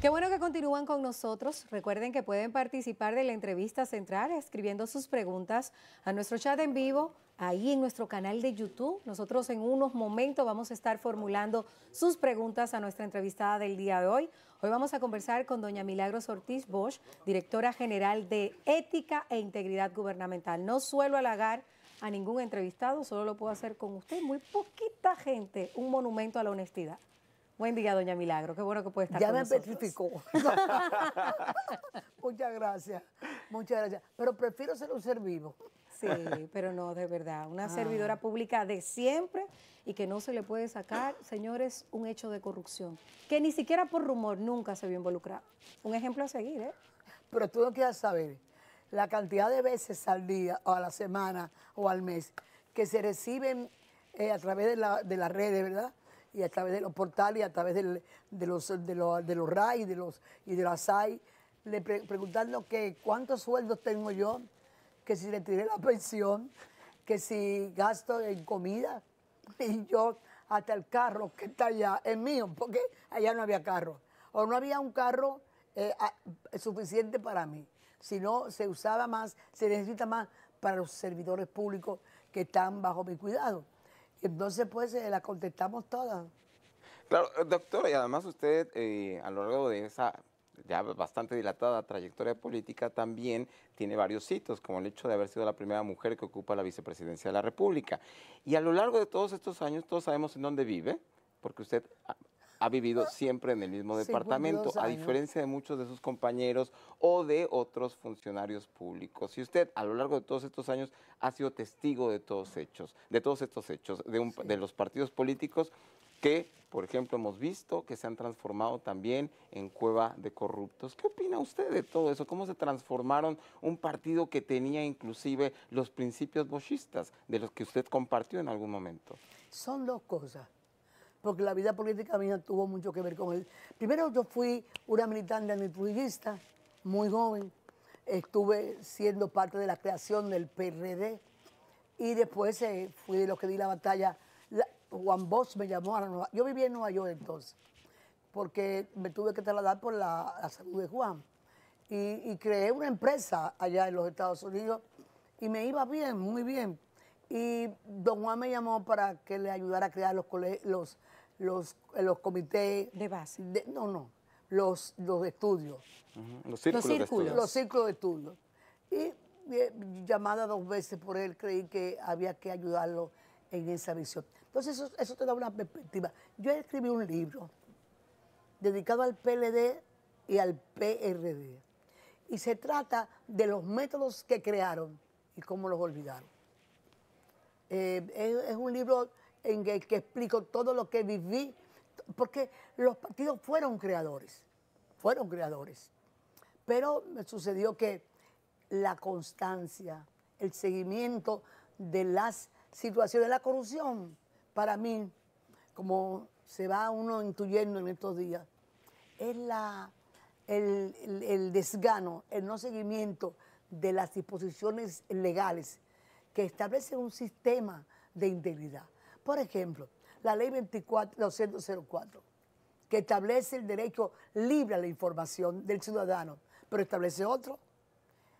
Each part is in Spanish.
Qué bueno que continúan con nosotros. Recuerden que pueden participar de la entrevista central escribiendo sus preguntas a nuestro chat en vivo, ahí en nuestro canal de YouTube. Nosotros en unos momentos vamos a estar formulando sus preguntas a nuestra entrevistada del día de hoy. Hoy vamos a conversar con doña Milagros Ortiz Bosch, directora general de Ética e Integridad Gubernamental. No suelo halagar a ningún entrevistado, solo lo puedo hacer con usted, muy poquita gente, un monumento a la honestidad. Buen día, doña Milagro. Qué bueno que puede estar ya me muchas gracias, muchas gracias. Pero prefiero ser un ser vivo. Sí, pero no, de verdad. Una ah. servidora pública de siempre y que no se le puede sacar, señores, un hecho de corrupción. Que ni siquiera por rumor nunca se vio involucrado. Un ejemplo a seguir, ¿eh? Pero tú no quieres saber la cantidad de veces al día, o a la semana, o al mes, que se reciben eh, a través de, la, de las redes, ¿verdad? y a través de los portales, y a través de, los, de, los, de los RAI de los, y de las SAI, le preguntando que cuántos sueldos tengo yo, que si le tiré la pensión, que si gasto en comida, y yo hasta el carro que está allá, es mío, porque allá no había carro, o no había un carro eh, ah, suficiente para mí, sino se usaba más, se necesita más para los servidores públicos que están bajo mi cuidado. Entonces, pues, eh, la contestamos todas. Claro, eh, doctora, y además usted eh, a lo largo de esa ya bastante dilatada trayectoria política, también tiene varios hitos, como el hecho de haber sido la primera mujer que ocupa la vicepresidencia de la República. Y a lo largo de todos estos años, todos sabemos en dónde vive, porque usted ah, ha vivido siempre en el mismo departamento, a diferencia de muchos de sus compañeros o de otros funcionarios públicos. Y usted, a lo largo de todos estos años, ha sido testigo de todos hechos, de todos estos hechos, de, los partidos políticos que, por ejemplo, hemos visto que se han transformado también en cueva de corruptos. ¿Qué opina usted de todo eso? ¿Cómo se transformaron un partido que tenía inclusive los principios bochistas de los que usted compartió en algún momento? Son locos, cosas porque la vida política mía tuvo mucho que ver con él. Primero yo fui una militante antitrujillista, muy joven, estuve siendo parte de la creación del PRD y después eh, fui de los que di la batalla. Juan Bosch me llamó a la Nueva Yo vivía en Nueva York entonces, porque me tuve que trasladar por la, salud de Juan. Y, creé una empresa allá en los Estados Unidos y me iba bien, muy bien. Y don Juan me llamó para que le ayudara a crear los, los los, eh, los comités... De base. no, no, los, los estudios. Los círculos. Los círculos. Los círculos de estudios. Y eh, llamada dos veces por él, creí que había que ayudarlo en esa visión. Entonces eso, te da una perspectiva. Yo escribí un libro dedicado al PLD y al PRD. Y se trata de los métodos que crearon y cómo los olvidaron. Eh, es, un libro en el que explico todo lo que viví, porque los partidos fueron creadores, fueron creadores. Pero me sucedió que la constancia, el seguimiento de las situaciones, de la corrupción, para mí, como se va uno intuyendo en estos días, es la, el, el desgano, el no seguimiento de las disposiciones legales que establecen un sistema de integridad. Por ejemplo, la ley 24204, que establece el derecho libre a la información del ciudadano, pero establece otro,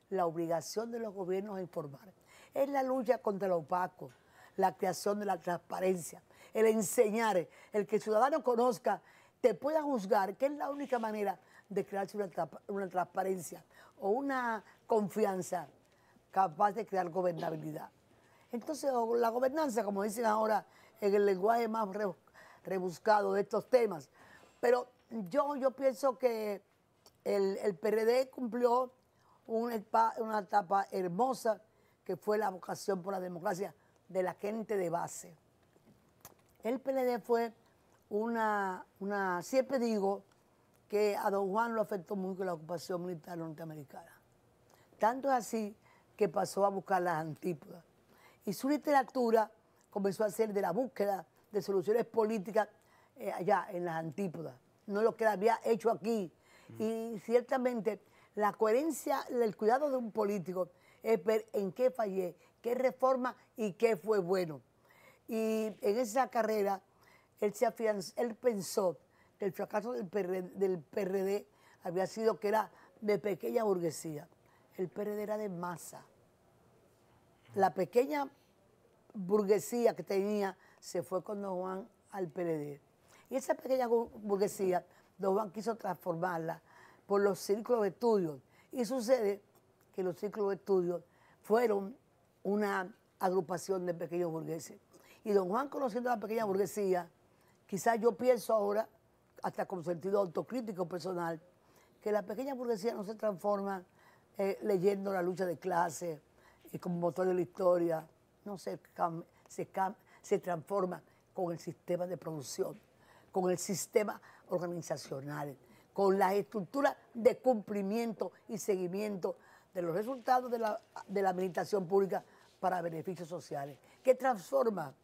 la obligación de los gobiernos a informar. Es la lucha contra lo opaco, la creación de la transparencia, el enseñar, el que el ciudadano conozca, te pueda juzgar, que es la única manera de crearse una transparencia o una confianza capaz de crear gobernabilidad. Entonces, la gobernanza, como dicen ahora, en el lenguaje más rebuscado de estos temas. Pero yo, yo pienso que el, el PRD cumplió una etapa, una etapa hermosa que fue la vocación por la democracia de la gente de base. El PLD fue una, una siempre digo que a don Juan lo afectó mucho la ocupación militar norteamericana. Tanto es así que pasó a buscar las antípodas. Y su literatura comenzó a hacer de la búsqueda de soluciones políticas eh, allá, en las antípodas, no lo que había hecho aquí. Y ciertamente la coherencia, el cuidado de un político es ver en qué fallé, qué reforma y qué fue bueno. Y en esa carrera, él, se afianzó, él pensó que el fracaso del PRD, del PRD había sido que era de pequeña burguesía. El PRD era de masa. La pequeña burguesía que tenía se fue con Don Juan al PLD. Y esa pequeña burguesía, Don Juan quiso transformarla por los círculos de estudios. Y sucede que los círculos de estudios fueron una agrupación de pequeños burgueses. Y don Juan, conociendo a la pequeña burguesía, quizás yo pienso ahora, hasta con sentido autocrítico personal, que la pequeña burguesía no se transforma eh, leyendo la lucha de clases y como motor de la historia, se, transforma con el sistema de producción, con el sistema organizacional, con la estructura de cumplimiento y seguimiento de los resultados de la, de la administración pública para beneficios sociales, que transforma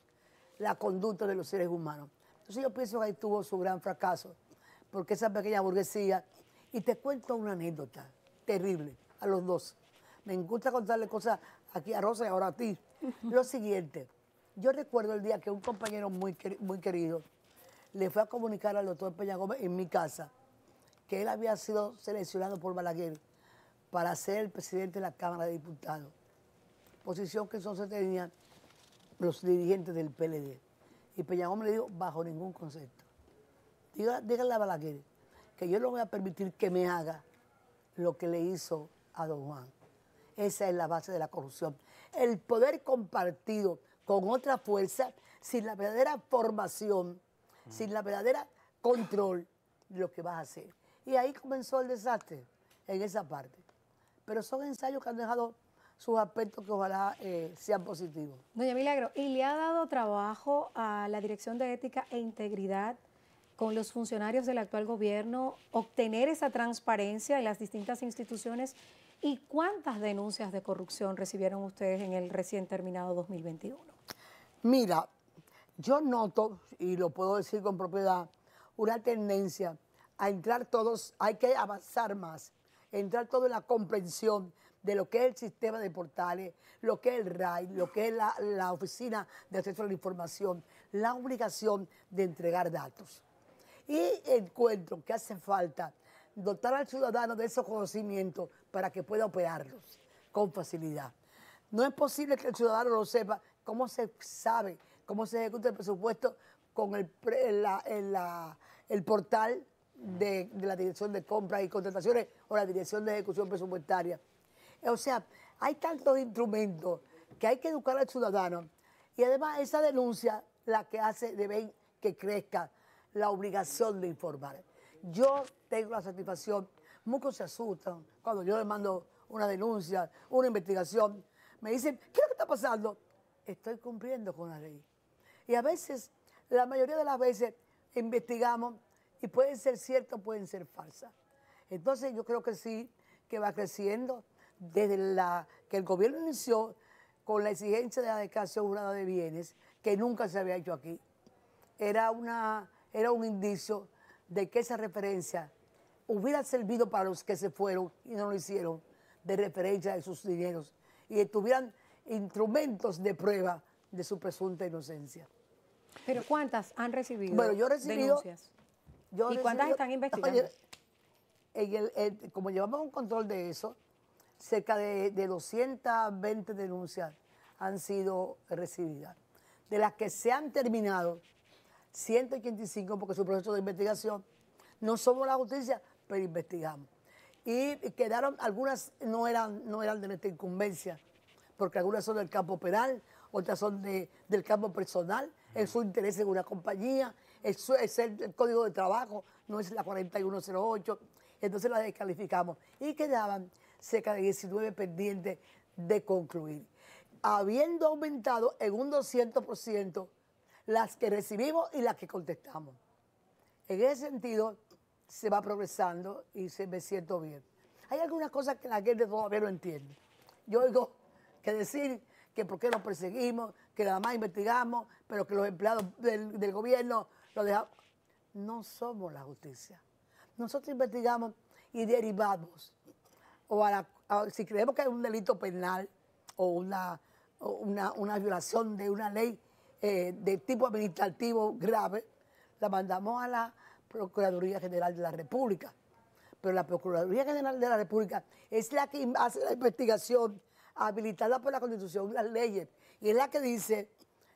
la conducta de los seres humanos. Entonces yo pienso que ahí tuvo su gran fracaso, porque esa pequeña burguesía, y te cuento una anécdota terrible a los dos. Me gusta contarle cosas aquí a Rosa y ahora a ti. Lo siguiente, yo recuerdo el día que un compañero muy, muy querido le fue a comunicar al doctor Peña Gómez en mi casa que él había sido seleccionado por Balaguer para ser el presidente de la Cámara de Diputados, posición que entonces tenían los dirigentes del PLD. Y Peña Gómez le dijo, bajo ningún concepto. diga dígale a Balaguer que yo no voy a permitir que me haga lo que le hizo a don Juan. Esa es la base de la corrupción. El poder compartido con otra fuerza, sin la verdadera formación, sin la verdadera control de lo que vas a hacer. Y ahí comenzó el desastre, en esa parte. Pero son ensayos que han dejado sus aspectos que ojalá eh, sean positivos. Doña Milagro, ¿y le ha dado trabajo a la Dirección de Ética e Integridad con los funcionarios del actual gobierno obtener esa transparencia en las distintas instituciones ¿Y cuántas denuncias de corrupción recibieron ustedes en el recién terminado 2021? Mira, yo noto, y lo puedo decir con propiedad, una tendencia a entrar todos, hay que avanzar más, entrar todo en la comprensión de lo que es el sistema de portales, lo que es el RAI, lo que es la, la Oficina de Acceso a la Información, la obligación de entregar datos. Y encuentro que hace falta dotar al ciudadano de esos conocimientos para que pueda operarlos con facilidad. No es posible que el ciudadano lo sepa cómo se sabe, cómo se ejecuta el presupuesto con el, el portal de, la Dirección de Compras y Contrataciones o la Dirección de Ejecución Presupuestaria. O sea, hay tantos instrumentos que hay que educar al ciudadano y además esa denuncia la que hace que crezca la obligación de informar yo tengo la satisfacción. Muchos se asustan cuando yo les mando una denuncia, una investigación. Me dicen, ¿qué es lo que está pasando? Estoy cumpliendo con la ley. Y a veces, la mayoría de las veces, investigamos y pueden ser ciertas, pueden ser falsas. Entonces yo creo que sí, que va creciendo desde la que el gobierno inició con la exigencia de la declaración jurada de bienes, que nunca se había hecho aquí. Era, una, era un indicio de que esa referencia hubiera servido para los que se fueron y no lo hicieron de referencia de sus dineros y tuvieran instrumentos de prueba de su presunta inocencia. ¿Pero cuántas han recibido? Bueno, yo Denuncias? ¿Y cuántas están investigando? como llevamos un control de eso, cerca de, de, 220 denuncias han sido recibidas. De las que se han terminado, 185 porque su proceso de investigación. No somos la justicia, pero investigamos. Y quedaron, algunas no eran, no eran de nuestra incumbencia, porque algunas son del campo penal, otras son del campo personal, mm. es su interés en una compañía, es, es el, código de trabajo, no es la 4108. Entonces la descalificamos y quedaban cerca de 19 pendientes de concluir. Habiendo aumentado en un 200% las que recibimos y las que contestamos. En ese sentido, se va progresando y se, me siento bien. Hay algunas cosas que la gente todavía no entiende. Yo oigo que decir que por qué los perseguimos, que nada más investigamos, pero que los empleados del, gobierno lo dejamos. No somos la justicia. Nosotros investigamos y derivamos. O a si creemos que hay un delito penal o una, una, una violación de una ley, eh, de tipo administrativo grave, la mandamos a la Procuraduría General de la República. Pero la Procuraduría General de la República es la que hace la investigación habilitada por la Constitución las leyes. Y es la que dice,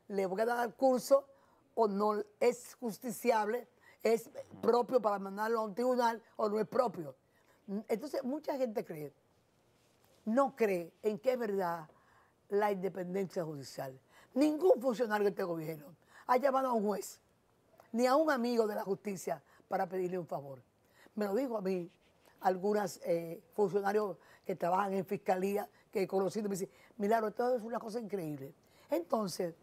le voy a dar curso o no es justiciable, es propio para mandarlo a un tribunal o no es propio. Entonces, mucha gente cree, no cree en qué es verdad la independencia judicial. Ningún funcionario de este gobierno ha llamado a un juez ni a un amigo de la justicia para pedirle un favor. Me lo dijo a mí algunos eh, funcionarios que trabajan en fiscalía, que he conocido, me dicen, Milagro, esto es una cosa increíble. Entonces,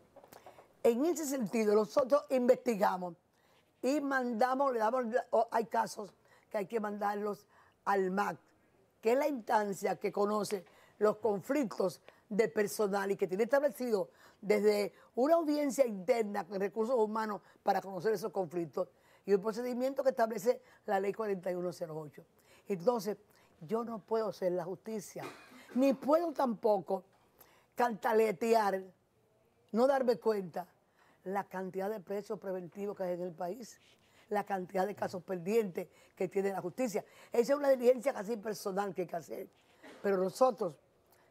en ese sentido, nosotros investigamos y mandamos, le damos, hay casos que hay que mandarlos al MAC, que es la instancia que conoce los conflictos de personal y que tiene establecido desde una audiencia interna con recursos humanos para conocer esos conflictos y un procedimiento que establece la ley 4108. Entonces, yo no puedo ser la justicia, ni puedo tampoco cantaletear, no darme cuenta la cantidad de presos preventivos que hay en el país, la cantidad de casos pendientes que tiene la justicia. Esa es una diligencia casi personal que hay que hacer. Pero nosotros,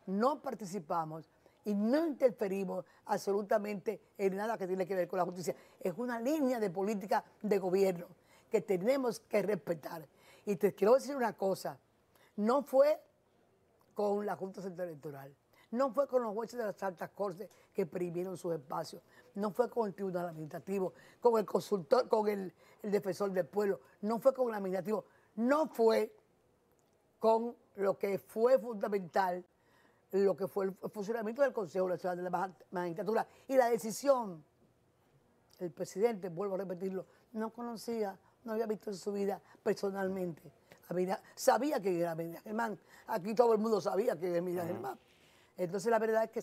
no participamos y no interferimos absolutamente en nada que tiene que ver con la justicia. Es una línea de política de gobierno que tenemos que respetar. Y te quiero decir una cosa, no fue con la Junta Central Electoral, no fue con los jueces de las altas cortes que primieron sus espacios, no fue con el Tribunal Administrativo, con el consultor, con el, el defensor del pueblo, no fue con el administrativo, no fue con lo que fue fundamental lo que fue el funcionamiento del Consejo Nacional de la Magistratura y la decisión. El presidente, vuelvo a repetirlo, no conocía, no había visto en su vida personalmente. Había, sabía que era Miriam Germán. Aquí todo el mundo sabía que era Miriam Germán. Entonces la verdad es que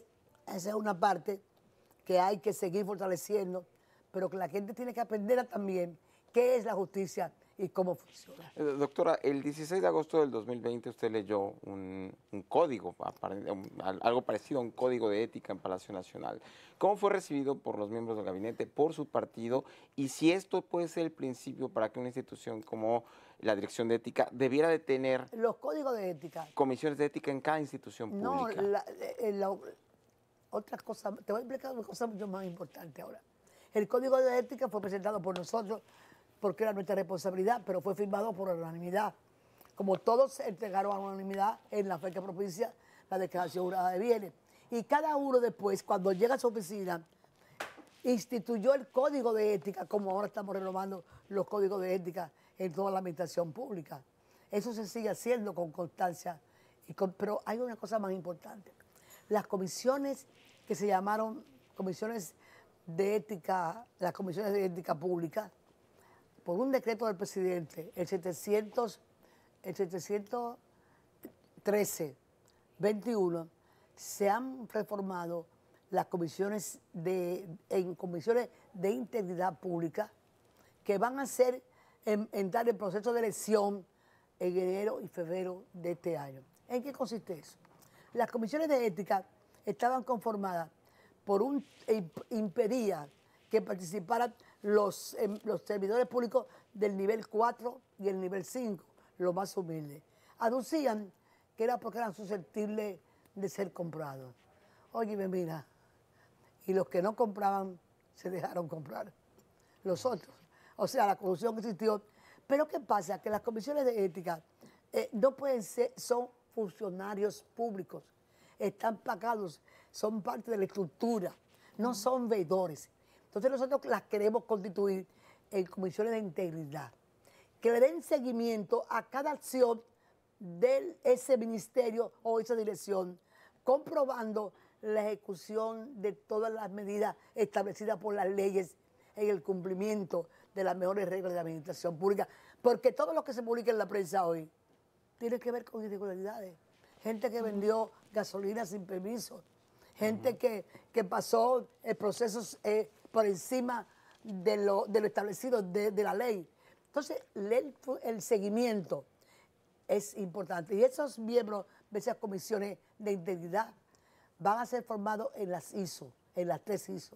esa es una parte que hay que seguir fortaleciendo, pero que la gente tiene que aprender también qué es la justicia y cómo funciona. Eh, doctora, el 16 de agosto del 2020 usted leyó un, código, algo parecido a un código de ética en Palacio Nacional. ¿Cómo fue recibido por los miembros del gabinete, por su partido? Y si esto puede ser el principio para que una institución como la Dirección de Ética debiera de tener... Los códigos de ética. Comisiones de ética en cada institución pública. No, la, eh, te voy a explicar una cosa mucho más importante ahora. El código de ética fue presentado por nosotros porque era nuestra responsabilidad, pero fue firmado por unanimidad. Como todos entregaron a unanimidad en la fecha propicia la declaración jurada de bienes. Y cada uno después, cuando llega a su oficina, instituyó el código de ética, como ahora estamos renovando los códigos de ética en toda la administración pública. Eso se sigue haciendo con constancia, pero hay una cosa más importante. Las comisiones que se llamaron comisiones de ética, las comisiones de ética pública, por un decreto del presidente, el, 700, el 713, 21, se han reformado las comisiones de, en comisiones de integridad pública que van a ser entrar en proceso de elección en enero y febrero de este año. ¿En qué consiste eso? Las comisiones de ética estaban conformadas por un, impedía que participaran los, em, los servidores públicos del nivel 4 y el nivel 5, los más humildes. Aducían que era porque eran susceptibles de ser comprados. oye mira, y los que no compraban se dejaron comprar, los otros. O sea, la corrupción existió. Pero ¿qué pasa? Que las comisiones de ética eh, no pueden ser, son funcionarios públicos, están pagados, son parte de la estructura, no son veedores. Entonces nosotros las queremos constituir en comisiones de integridad, que le den seguimiento a cada acción de ese ministerio o esa dirección, comprobando la ejecución de todas las medidas establecidas por las leyes en el cumplimiento de las mejores reglas de la administración pública. Porque todo lo que se publica en la prensa hoy tiene que ver con irregularidades. Gente que vendió gasolina sin permiso, gente que, que pasó procesos eh, por encima de lo, de lo establecido de, la ley. Entonces, el, seguimiento es importante. Y esos miembros de esas comisiones de integridad van a ser formados en las ISO, en las tres ISO,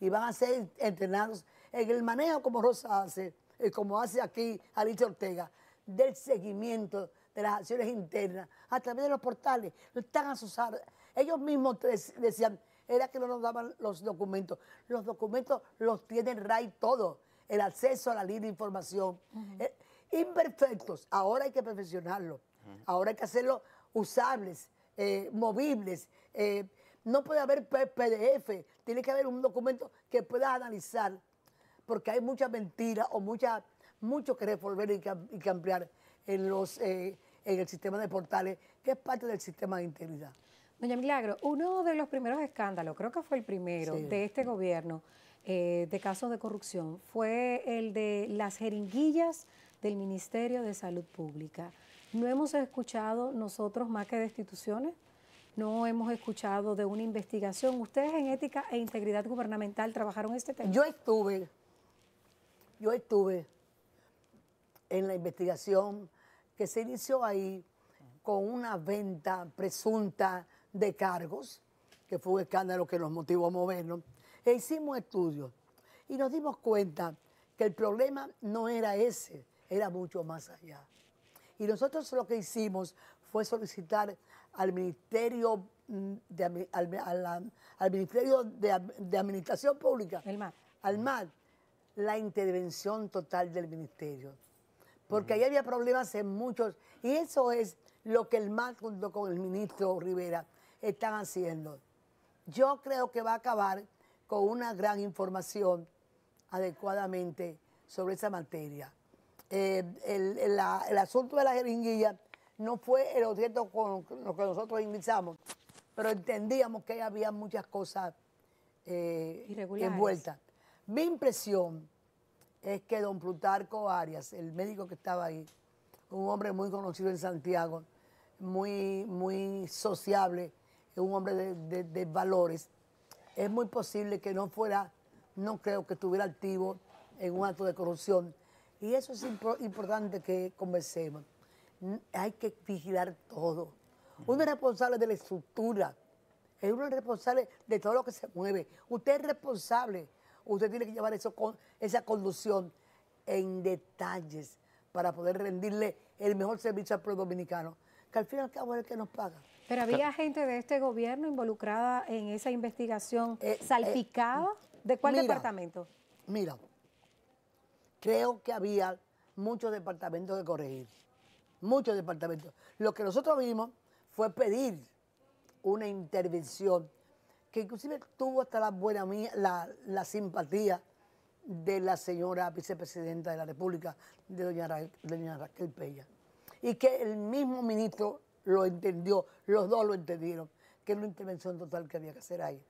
y van a ser entrenados en el manejo como Rosa hace, como hace aquí Alicia Ortega, del seguimiento de las acciones internas a través de los portales. Están a Ellos mismos decían, era que no nos daban los documentos. Los documentos los tienen RAI todo, el acceso a la línea de información. Eh, imperfectos, ahora hay que perfeccionarlo, ahora hay que hacerlo usables, eh, movibles. Eh, no puede haber PDF, tiene que haber un documento que puedas analizar, porque hay muchas mentiras o muchas mucho que resolver y que, y ampliar en los... en el sistema de portales, que es parte del sistema de integridad. Doña Milagro, uno de los primeros escándalos, creo que fue el primero de este gobierno, eh, de casos de corrupción, fue el de las jeringuillas del Ministerio de Salud Pública. No hemos escuchado nosotros más que de instituciones? no hemos escuchado de una investigación. Ustedes en ética e integridad gubernamental trabajaron este tema. Yo estuve, yo estuve en la investigación que se inició ahí con una venta presunta de cargos, que fue un escándalo que nos motivó a movernos, e hicimos estudios y nos dimos cuenta que el problema no era ese, era mucho más allá. Y nosotros lo que hicimos fue solicitar al Ministerio mm, de, al, Ministerio de, Administración Pública, el al MAD, la intervención total del Ministerio. Porque ahí había problemas en muchos, y eso es lo que el MAD junto con el ministro Rivera están haciendo. Yo creo que va a acabar con una gran información adecuadamente sobre esa materia. Eh, el, asunto de la jeringuilla no fue el objeto con lo que nosotros iniciamos, pero entendíamos que había muchas cosas eh, envueltas. Mi impresión es que don Plutarco Arias, el médico que estaba ahí, un hombre muy conocido en Santiago, muy, muy sociable, es un hombre de, valores, es muy posible que no fuera, no creo que estuviera activo en un acto de corrupción. Y eso es importante que conversemos. Hay que vigilar todo. Uno es responsable de la estructura, uno es responsable de todo lo que se mueve. Usted es responsable. Usted tiene que llevar eso esa conducción en detalles para poder rendirle el mejor servicio al pueblo dominicano, que al final y al es el que nos paga. ¿Pero había gente de este gobierno involucrada en esa investigación eh, eh, salpicada? ¿De cuál departamento? Mira, creo que había muchos departamentos de corregir, muchos departamentos. Lo que nosotros vimos fue pedir una intervención que inclusive tuvo hasta la buena mía, la, simpatía de la señora vicepresidenta de la República, de doña, Raquel Peña. Y que el mismo ministro lo entendió, los dos lo entendieron, que es una intervención total que había que hacer ahí.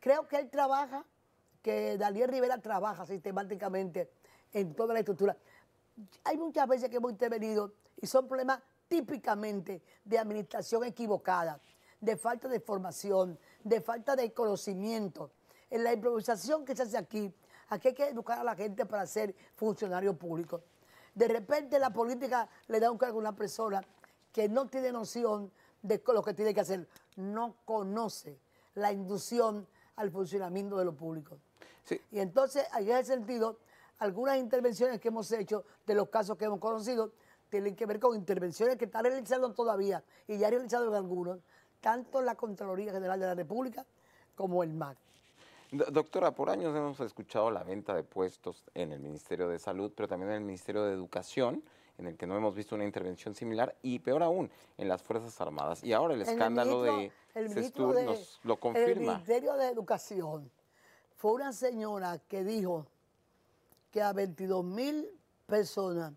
Creo que él trabaja, que Daniel Rivera trabaja sistemáticamente en toda la estructura. Hay muchas veces que hemos intervenido y son problemas típicamente de administración equivocada, de falta de formación, de falta de conocimiento. En la improvisación que se hace aquí, aquí hay que educar a la gente para ser funcionario público. De repente la política le da un cargo a una persona que no tiene noción de lo que tiene que hacer, no conoce la inducción al funcionamiento de lo público. Y entonces, en ese sentido, algunas intervenciones que hemos hecho de los casos que hemos conocido tienen que ver con intervenciones que están realizando todavía y ya en algunos, tanto la Contraloría General de la República como el MAC. Doctora, por años hemos escuchado la venta de puestos en el Ministerio de Salud, pero también en el Ministerio de Educación en el que no hemos visto una intervención similar y peor aún en las Fuerzas Armadas. Y ahora el escándalo de el nos lo confirma. El Ministerio de Educación fue una señora que dijo que a 22 mil personas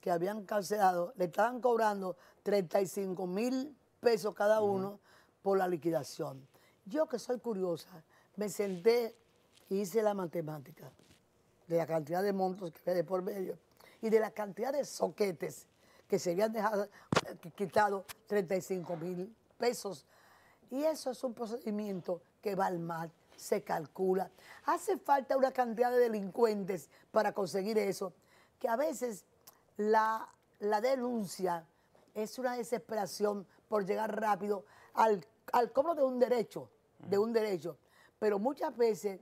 que habían cancelado le estaban cobrando 35 mil pesos cada uno por la liquidación. Yo que soy curiosa, me senté y hice la matemática de la cantidad de montos que quedé por medio y de la cantidad de soquetes que se habían dejado, quitado 35 mil pesos. Y eso es un procedimiento que va al mal se calcula. Hace falta una cantidad de delincuentes para conseguir eso, que a veces la, denuncia es una desesperación por llegar rápido al, al cobro de un derecho, de un derecho. Pero muchas veces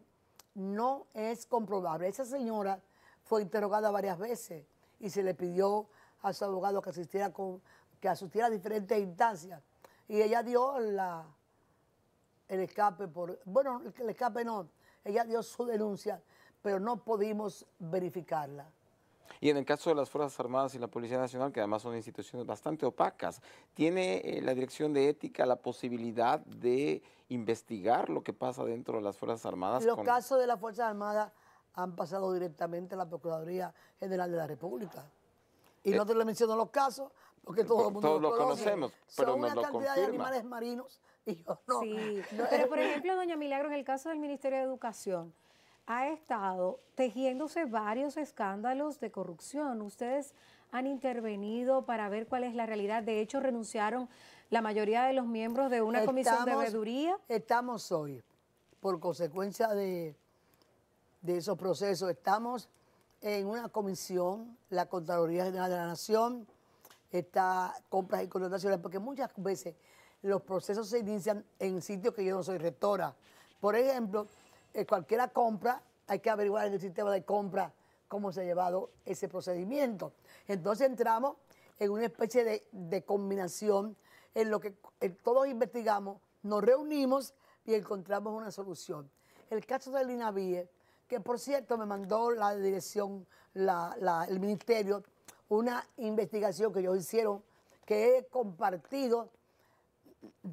no es comprobable. Esa señora fue interrogada varias veces y se le pidió a su abogado que asistiera, con, que asistiera a diferentes instancias. Y ella dio la, el escape por, bueno, el escape no, ella dio su denuncia, pero no pudimos verificarla. Y en el caso de las Fuerzas Armadas y la Policía Nacional, que además son instituciones bastante opacas, ¿tiene eh, la Dirección de Ética la posibilidad de investigar lo que pasa dentro de las Fuerzas Armadas? Los casos de las Fuerzas Armadas han pasado directamente a la Procuraduría General de la República. Y eh, no te le menciono los casos, porque todo el mundo todos los conocemos. Pero Son una cantidad de animales marinos y yo no. Sí, pero por ejemplo, doña Milagro, en el caso del Ministerio de Educación, ha estado tejiéndose varios escándalos de corrupción. Ustedes han intervenido para ver cuál es la realidad. De hecho, renunciaron la mayoría de los miembros de una comisión de veeduría. Estamos hoy, por consecuencia de de esos procesos. Estamos en una comisión, la Contraloría General de la Nación, está compras y contrataciones, porque muchas veces los procesos se inician en sitios que yo no soy rectora. Por ejemplo, eh, cualquiera compra, hay que averiguar en el sistema de compra cómo se ha llevado ese procedimiento. Entonces entramos en una especie de, combinación en lo que todos investigamos, nos reunimos y encontramos una solución. El caso Lina INAVIE que por cierto me mandó la dirección, la, el ministerio, una investigación que ellos hicieron, que he compartido.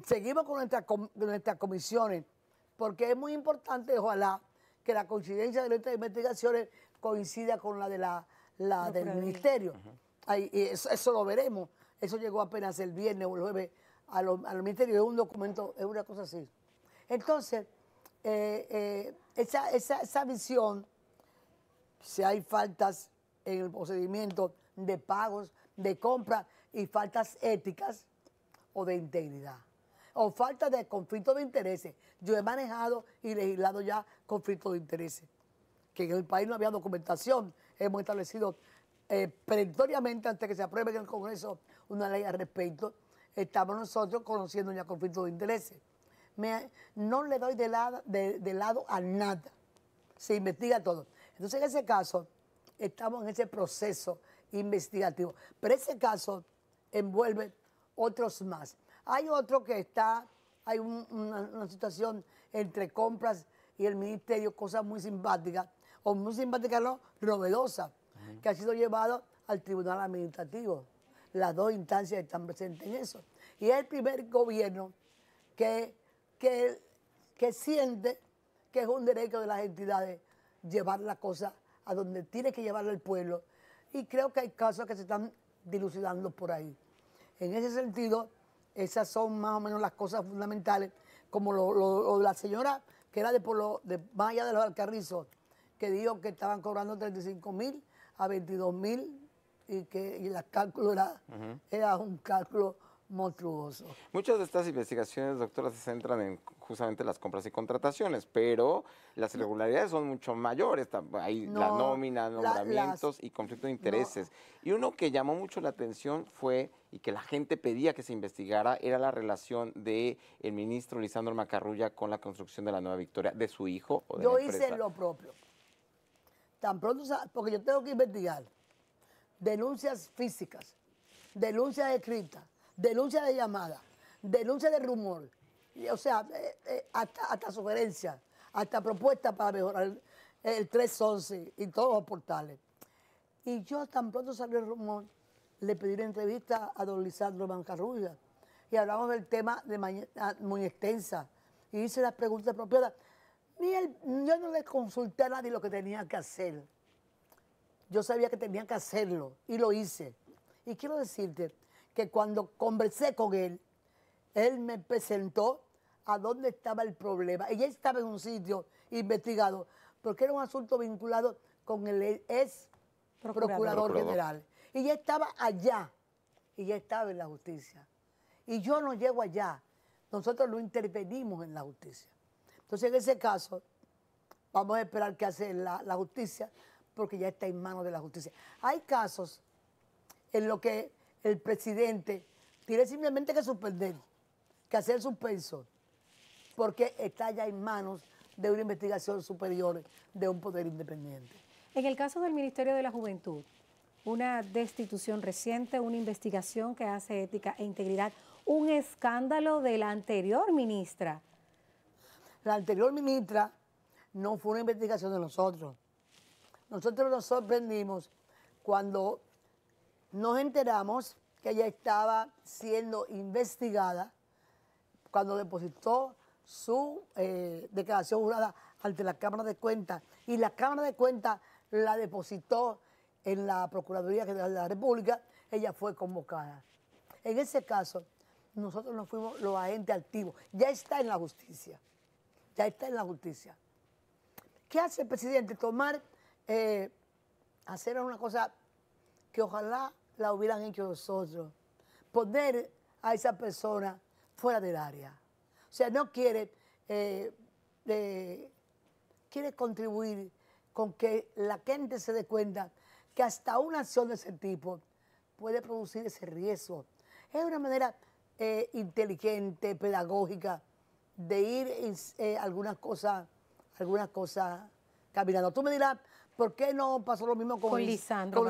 Seguimos con nuestras, nuestras comisiones, porque es muy importante, ojalá, que la coincidencia de nuestras investigaciones coincida con la de la, del ministerio. eso, eso, lo veremos. Eso llegó apenas el viernes o el jueves al, al ministerio. Es un documento, es una cosa así. Entonces, eh, esa, visión, si hay faltas en el procedimiento de pagos, de compra y faltas éticas o de integridad o falta de conflicto de intereses. Yo he manejado y legislado ya conflicto de intereses, que en el país no había documentación. Hemos establecido eh, perentoriamente antes que se apruebe en el Congreso una ley al respecto. Estamos nosotros conociendo ya conflicto de intereses no le doy de, lado a nada. Se investiga todo. Entonces, en ese caso, estamos en ese proceso investigativo. Pero ese caso envuelve otros más. Hay otro que está, hay una, situación entre compras y el ministerio, cosa muy simpática, o muy simpática, no, novedosa, que ha sido llevado al Tribunal Administrativo. Las dos instancias están presentes en eso. Y es el primer gobierno que que, que siente que es un derecho de las entidades llevar la cosa a donde tiene que llevarla el pueblo. Y creo que hay casos que se están dilucidando por ahí. En ese sentido, esas son más o menos las cosas fundamentales, como lo, la señora que era de, por lo, de más de los alcarrizos, que dijo que estaban cobrando 35 mil a 22 mil y que y el cálculo era, era un cálculo Muchas de estas investigaciones, doctora, se centran en justamente las compras y contrataciones, pero las irregularidades son mucho mayores. Hay la nómina, nombramientos y conflicto de intereses. Y uno que llamó mucho la atención fue y que la gente pedía que se investigara era la relación de el ministro Lisandro Macarrulla con la construcción de la Nueva Victoria de su hijo o de Yo hice lo propio. Tan pronto, porque yo tengo que investigar denuncias físicas, denuncias escritas, denuncia de llamada, denuncia de rumor, o sea, eh, eh, hasta, hasta sugerencias, hasta propuestas para mejorar el, 311 y todos los portales. Y yo tan pronto salió el rumor, le pedí una entrevista a don Lisandro Mancarrulla y hablamos del tema de mañana ah, muy extensa y hice las preguntas propias. yo no le consulté a nadie lo que tenía que hacer. Yo sabía que tenía que hacerlo y lo hice. Y quiero decirte que cuando conversé con él, él me presentó a dónde estaba el problema. Ella estaba en un sitio investigado, porque era un asunto vinculado con el ex procurador, general. Y ya estaba allá, y ya estaba en la justicia. Y yo no llego allá, nosotros no intervenimos en la justicia. Entonces, en ese caso, vamos a esperar qué hace la, la justicia, porque ya está en manos de la justicia. Hay casos en los que el presidente tiene simplemente que suspender, que hacer suspenso, porque está ya en manos de una investigación superior de un poder independiente. En el caso del Ministerio de la Juventud, una destitución reciente, una investigación que hace ética e integridad, un escándalo de la anterior ministra. La anterior ministra no fue una investigación de nosotros. Nosotros nos sorprendimos cuando nos enteramos que ella estaba siendo investigada cuando depositó su eh, declaración jurada ante la Cámara de Cuentas y la Cámara de Cuentas la depositó en la Procuraduría General de la República, ella fue convocada. En ese caso, nosotros nos fuimos los agentes activos, ya está en la justicia, ya está en la justicia. ¿Qué hace el presidente? Tomar, eh, hacer una cosa que ojalá la hubieran hecho nosotros. Poner a esa persona fuera del área. O sea, no quiere, eh, eh, quiere contribuir con que la gente se dé cuenta que hasta una acción de ese tipo puede producir ese riesgo. Es una manera eh, inteligente, pedagógica, de ir algunas cosas algunas cosas caminando. Tú me dirás, ¿Por qué no pasó lo mismo con, Lisandro?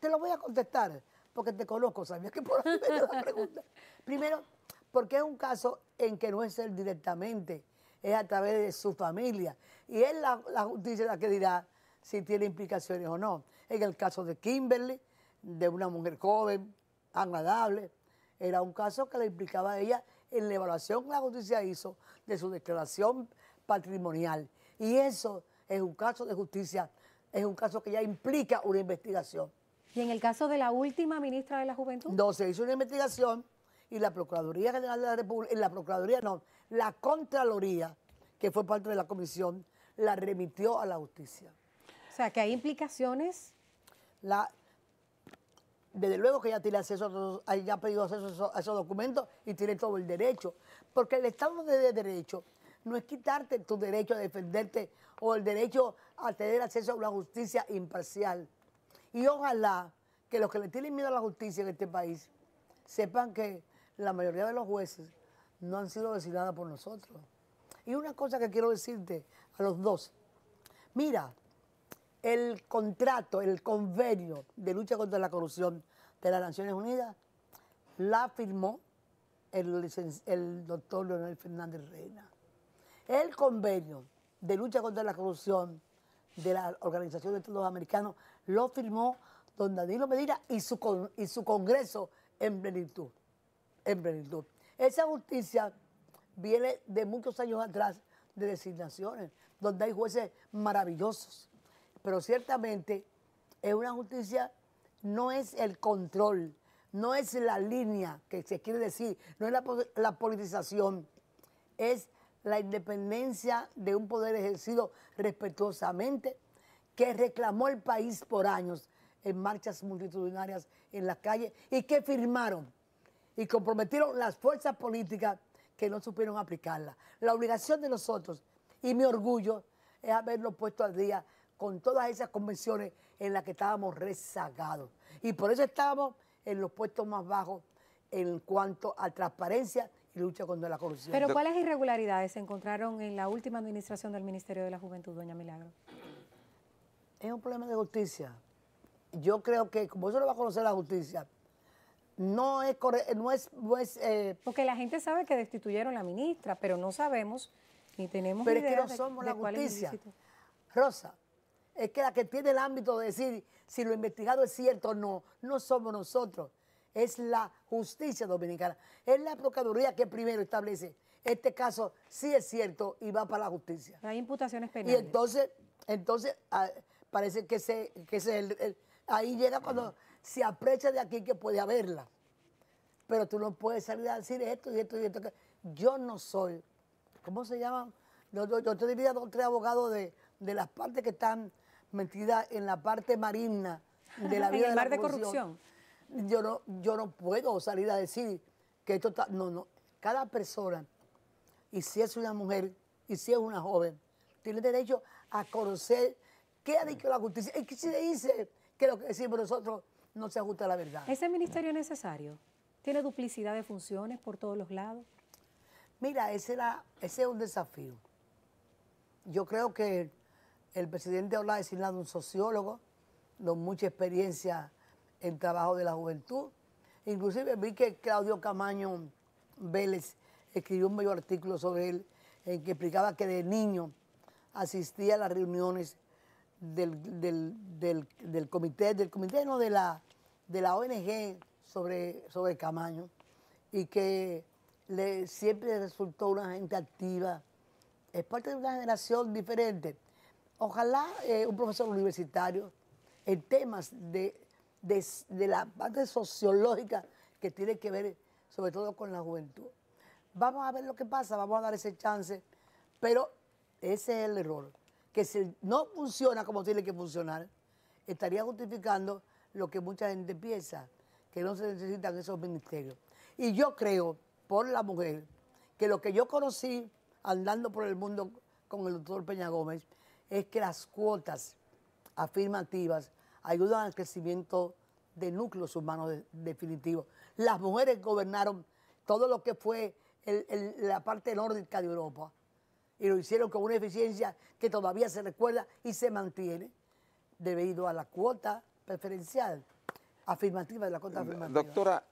Te lo voy a contestar, porque te conozco, ¿sabías que por ahí la pregunta? Primero, porque es un caso en que no es él directamente, es a través de su familia. Y es la, la justicia la que dirá si tiene implicaciones o no. En el caso de Kimberly, de una mujer joven, agradable, era un caso que le implicaba a ella en la evaluación que la justicia hizo de su declaración patrimonial. Y eso es un caso de justicia es un caso que ya implica una investigación. ¿Y en el caso de la última ministra de la Juventud? No, se hizo una investigación y la Procuraduría General de la República, en la Procuraduría no, la Contraloría, que fue parte de la comisión, la remitió a la justicia. O sea, que hay implicaciones. desde luego que ya tiene acceso, pedido acceso a esos documentos y tiene todo el derecho. Porque el Estado de Derecho no es quitarte tu derecho a defenderte o el derecho a tener acceso a una justicia imparcial. Y ojalá que los que le tienen miedo a la justicia en este país sepan que la mayoría de los jueces no han sido designados por nosotros. Y una cosa que quiero decirte a los dos, mira, el contrato, el convenio de lucha contra la corrupción de las Naciones Unidas la firmó el, doctor Leonel Fernández Reina. El convenio de lucha contra la corrupción de la Organización de Estados Americanos lo firmó don Danilo Medina y su, y su Congreso en plenitud. En plenitud. Esa justicia viene de muchos años atrás de designaciones, donde hay jueces maravillosos. Pero ciertamente es una justicia, no es el control, no es la línea que se quiere decir, no es la, la politización, es la independencia de un poder ejercido respetuosamente, que reclamó el país por años en marchas multitudinarias en las calles y que firmaron y comprometieron las fuerzas políticas que no supieron aplicarla. La obligación de nosotros y mi orgullo es haberlo puesto al día con todas esas convenciones en las que estábamos rezagados. Y por eso estamos en los puestos más bajos en cuanto a transparencia lucha contra la corrupción. Pero ¿cuáles irregularidades se encontraron en la última administración del Ministerio de la Juventud, doña Milagro? Es un problema de justicia. Yo creo que, como eso lo va a conocer la justicia, no es... No es, no es eh, Porque la gente sabe que destituyeron a la ministra, pero no sabemos ni tenemos pero es que no somos la justicia. Rosa, es que la que tiene el ámbito de decir si lo investigado es cierto o no, no somos nosotros es la justicia dominicana, es la Procuraduría que primero establece este caso si es cierto y va para la justicia. hay imputaciones penales. Y entonces, entonces ah, parece que se, ahí llega cuando se aprecia de aquí que puede haberla. Pero tú no puedes salir a decir esto y esto y esto. Yo no soy, ¿cómo se llaman Yo, yo, yo te dos tres abogados de, las partes que están metidas en la parte marina de la vida mar de, la corrupción yo no, yo no puedo salir a decir que esto está. No, no. Cada persona, y si es una mujer, y si es una joven, tiene derecho a conocer qué ha dicho la justicia. Y que si dice que lo que decimos nosotros no se ajusta a la verdad. ¿Ese ministerio es necesario? ¿Tiene duplicidad de funciones por todos los lados? Mira, ese, era, es un desafío. Yo creo que el presidente ha designado un sociólogo, con mucha experiencia el trabajo de la juventud. Inclusive vi que Claudio Camaño Vélez escribió un bello artículo sobre él en que explicaba que de niño asistía a las reuniones del, comité, del comité no, de la, de la ONG sobre, sobre Camaño y que le, siempre resultó una gente activa. Es parte de una generación diferente. Ojalá eh, un profesor universitario en temas de de, la parte sociológica que tiene que ver sobre todo con la juventud. Vamos a ver lo que pasa, vamos a dar ese chance, pero ese es el error, que si no funciona como tiene que funcionar, estaría justificando lo que mucha gente piensa, que no se necesitan esos ministerios. Y yo creo, por la mujer, que lo que yo conocí andando por el mundo con el doctor Peña Gómez es que las cuotas afirmativas ayudan al crecimiento de núcleos humanos definitivos. Las mujeres gobernaron todo lo que fue la parte nórdica de Europa y lo hicieron con una eficiencia que todavía se recuerda y se mantiene debido a la cuota preferencial afirmativa de la cuota afirmativa. Doctora,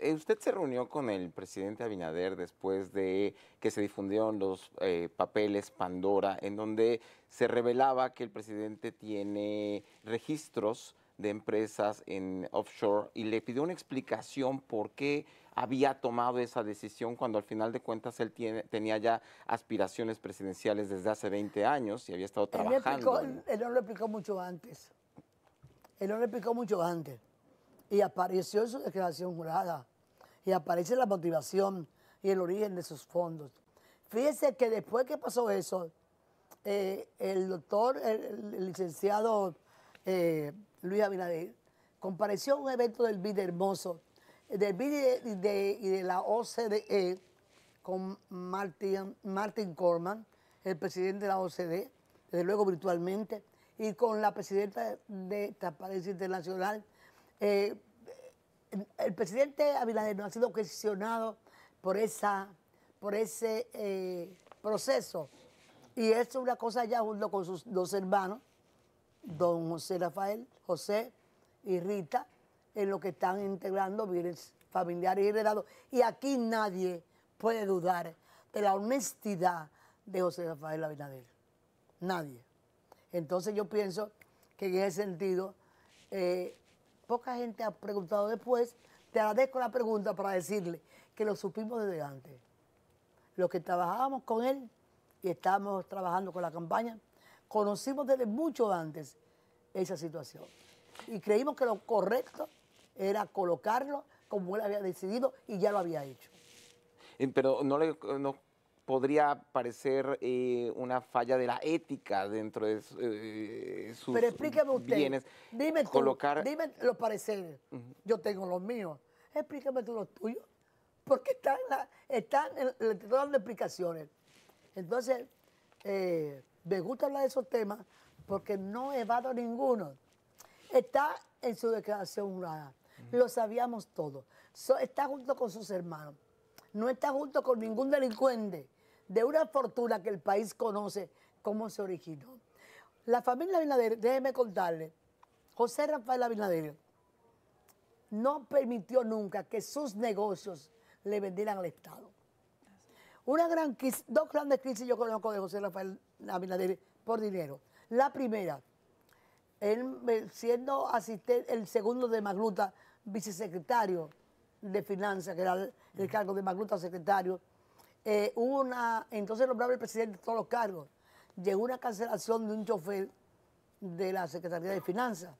eh, usted se reunió con el presidente Abinader después de que se difundieron los eh, papeles Pandora, en donde se revelaba que el presidente tiene registros de empresas en offshore y le pidió una explicación por qué había tomado esa decisión cuando al final de cuentas él tenía ya aspiraciones presidenciales desde hace 20 años y había estado trabajando. él no lo explicó mucho antes. Él no lo explicó mucho antes y apareció en su declaración jurada y aparece la motivación y el origen de sus fondos. Fíjense que después que pasó eso, eh, el doctor, el, licenciado eh, Luis Abinader, compareció a un evento del BID hermoso, del BID y de, la OCDE con Martin, Martin Corman, el presidente de la OCDE, desde luego virtualmente, y con la presidenta de Transparencia Internacional, eh, el presidente Abinader no ha sido cuestionado por, esa, por ese eh, proceso. Y es una cosa ya junto con sus dos hermanos, don José Rafael, José y Rita, en lo que están integrando bienes familiares y heredados. Y aquí nadie puede dudar de la honestidad de José Rafael Abinader. Nadie. Entonces yo pienso que en ese sentido eh, poca gente ha preguntado después. Te agradezco la pregunta para decirle que lo supimos desde antes. Los que trabajábamos con él y estábamos trabajando con la campaña, conocimos desde mucho antes esa situación. Y creímos que lo correcto era colocarlo como él había decidido y ya lo había hecho. Pero no le no podría parecer eh, una falla de la ética dentro de sus eh, sus Pero explíqueme usted, Dime los pareceres. Yo tengo los míos. Explícame tú los tuyos. Porque están, la, están dando explicaciones. Entonces, eh, me gusta hablar de esos temas porque no evado ninguno. Está en su declaración jurada. Lo sabíamos todos. está junto con sus hermanos no está junto con ningún delincuente de una fortuna que el país conoce cómo se originó. La familia Abinader, déjeme contarle, José Rafael Abinader no permitió nunca que sus negocios le vendieran al Estado. Una gran dos grandes crisis yo conozco de José Rafael Abinader por dinero. La primera, él eh, siendo asistente, el segundo de Magluta, vicesecretario de Finanzas, que era el cargo de Magluta, secretario, eh, una, entonces nombraba el presidente de todos los cargos, llegó una cancelación de un chofer de la Secretaría de Finanzas.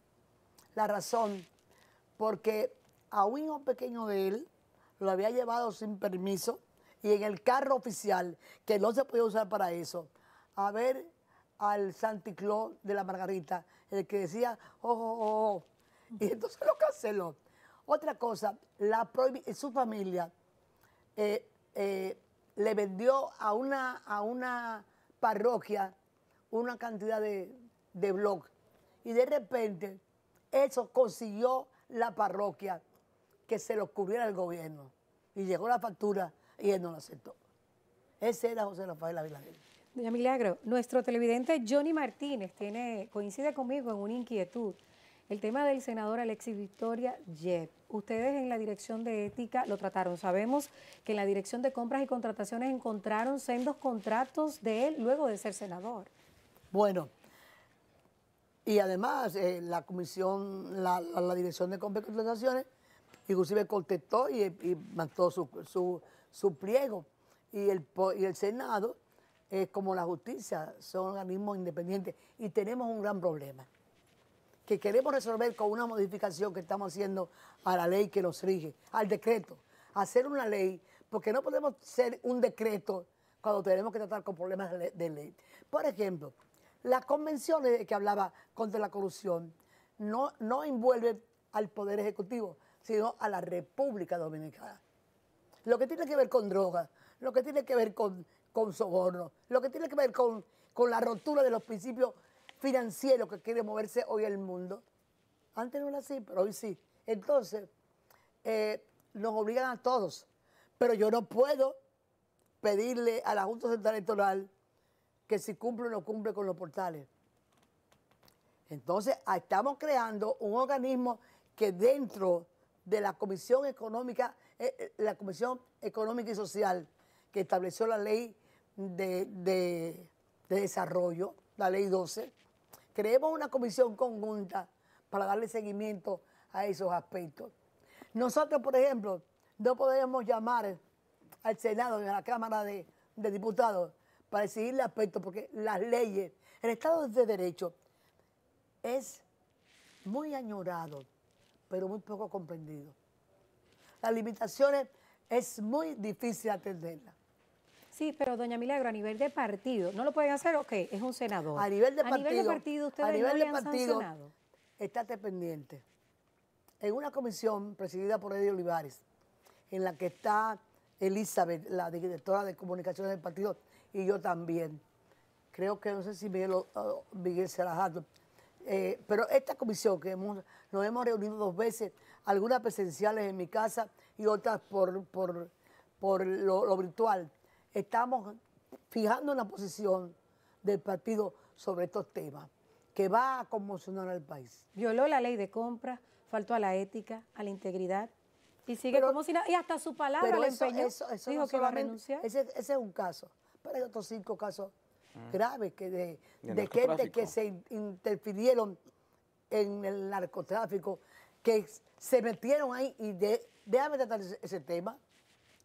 La razón, porque a un hijo pequeño de él lo había llevado sin permiso y en el carro oficial, que no se podía usar para eso, a ver al Claus de la Margarita, el que decía, oh, oh, oh, oh, y entonces lo canceló. Otra cosa, la su familia eh, eh, le vendió a una, a una parroquia una cantidad de, de blogs. Y de repente eso consiguió la parroquia que se lo cubriera el gobierno. Y llegó la factura y él no lo aceptó. Ese era José Rafael Ávila. Doña Milagro, nuestro televidente Johnny Martínez tiene, coincide conmigo en una inquietud. El tema del senador Alexis Victoria Yep. Ustedes en la dirección de ética lo trataron. Sabemos que en la dirección de compras y contrataciones encontraron sendos contratos de él luego de ser senador. Bueno, y además eh, la comisión, la, dirección de compras y contrataciones, inclusive contestó y, y mantuvo su, su, su, pliego. Y el, y el Senado, es como la justicia, son organismos independientes y tenemos un gran problema que queremos resolver con una modificación que estamos haciendo a la ley que nos rige, al decreto. Hacer una ley, porque no podemos ser un decreto cuando tenemos que tratar con problemas de ley. Por ejemplo, las convenciones que hablaba contra la corrupción no, no envuelven al Poder Ejecutivo, sino a la República Dominicana. Lo que tiene que ver con drogas, lo que tiene que ver con, con soborno, lo que tiene que ver con, con la rotura de los principios financiero que quiere moverse hoy el mundo. Antes no era así, pero hoy sí. Entonces, eh, nos obligan a todos. Pero yo no puedo pedirle a la Junta Central Electoral que si cumple o no cumple con los portales. Entonces, ah, estamos creando un organismo que dentro de la Comisión Económica, eh, eh, la Comisión Económica y Social, que estableció la ley de desarrollo, la ley 12, creemos una comisión conjunta para darle seguimiento a esos aspectos. Nosotros, por ejemplo, no podemos llamar al Senado ni a la Cámara de, Diputados para exigirle aspectos, porque las leyes, el Estado de Derecho es muy añorado, pero muy poco comprendido. Las limitaciones es muy difícil atenderlas. Sí, pero doña Milagro, a nivel de partido, ¿no lo pueden hacer o qué? Es un senador. A nivel de partido. A nivel de partido, ustedes a nivel de partido, sancionado. Estate pendiente. En una comisión presidida por Eddie Olivares, en la que está Elizabeth, la directora de comunicaciones del partido, y yo también. Creo que no sé si Miguel, se eh, pero esta comisión que hemos, nos hemos reunido dos veces, algunas presenciales en mi casa y otras por, por, lo virtual, estamos fijando una posición del partido sobre estos temas que va a conmocionar al país. Violó la ley de compra, faltó a la ética, a la integridad y sigue como si Y hasta su palabra le eso, dijo que iba a renunciar. Ese, es un caso. Pero hay otros cinco casos mm. graves que de, gente que se interfirieron en el narcotráfico, que se metieron ahí y déjame tratar ese tema.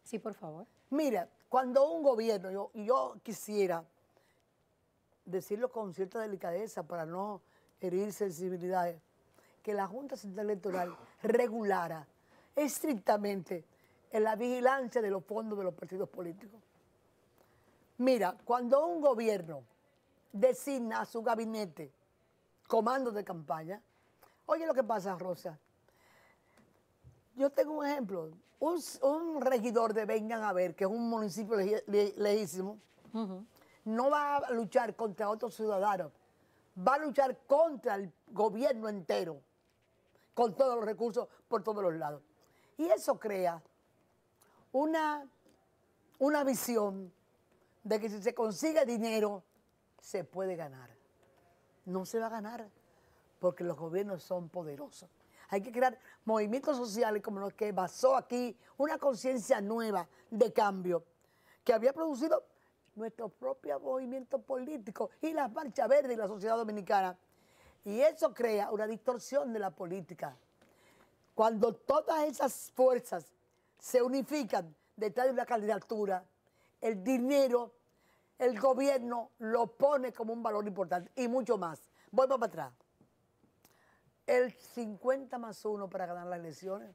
Sí, por favor. Mira, cuando un gobierno, y yo quisiera decirlo con cierta delicadeza para no herir sensibilidades, que la Junta Central Electoral regulara estrictamente la vigilancia de los fondos de los partidos políticos. Mira, cuando un gobierno designa a su gabinete comando de campaña, oye lo que pasa, Rosa, yo tengo un ejemplo. Un, regidor de Vengan a ver, que es un municipio legísimo lejísimo, no va a luchar contra otros ciudadanos, va a luchar contra el gobierno entero, con todos los recursos por todos los lados. Y eso crea una, una visión de que si se consigue dinero, se puede ganar. No se va a ganar, porque los gobiernos son poderosos. Hay que crear movimientos sociales como los que basó aquí una conciencia nueva de cambio que había producido nuestro propio movimiento político y la marcha verde y la sociedad dominicana. Y eso crea una distorsión de la política. Cuando todas esas fuerzas se unifican detrás de una candidatura, el dinero, el gobierno lo pone como un valor importante y mucho más. Voy para atrás el 50 más 1 para ganar las elecciones,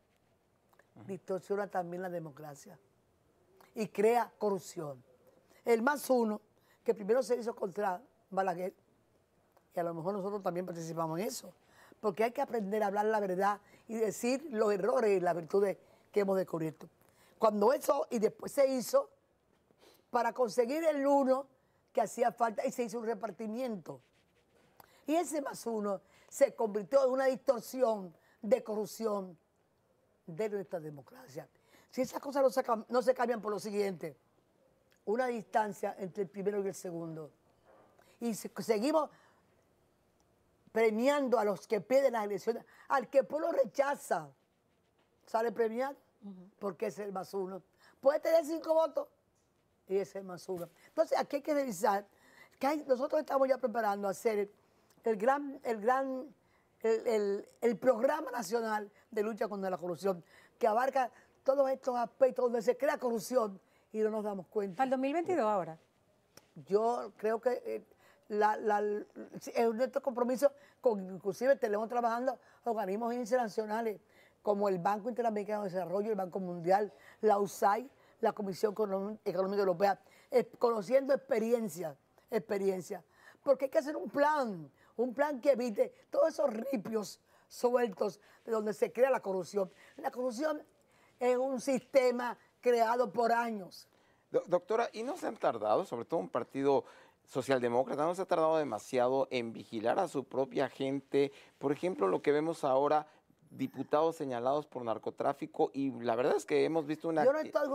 distorsiona también la democracia y crea corrupción. El más uno, que primero se hizo contra Balaguer, y a lo mejor nosotros también participamos en eso, porque hay que aprender a hablar la verdad y decir los errores y las virtudes que hemos descubierto. Cuando eso, y después se hizo, para conseguir el uno que hacía falta, y se hizo un repartimiento. Y ese más uno se convirtió en una distorsión de corrupción de nuestra democracia. Si esas cosas no se, cambian por lo siguiente, una distancia entre el primero y el segundo, y seguimos premiando a los que piden las elecciones, al que el pueblo rechaza, sale premiado porque es el más uno. Puede tener cinco votos y es el más uno. Entonces aquí hay que revisar que nosotros estamos ya preparando a hacer el gran, el gran, el, programa nacional de lucha contra la corrupción, que abarca todos estos aspectos donde se crea corrupción y no nos damos cuenta. ¿Al 2022 ahora? Yo creo que eh, la, la, es nuestro compromiso con, inclusive tenemos trabajando organismos internacionales como el Banco Interamericano de Desarrollo, el Banco Mundial, la USAID, la Comisión Económica Europea, conociendo experiencias, experiencias. Porque hay que hacer un plan, un plan que evite todos esos ripios sueltos de donde se crea la corrupción. La corrupción es un sistema creado por años. doctora, ¿y no se han tardado, sobre todo un partido socialdemócrata, no se ha tardado demasiado en vigilar a su propia gente? Por ejemplo, lo que vemos ahora diputados señalados por narcotráfico y la verdad es que hemos visto una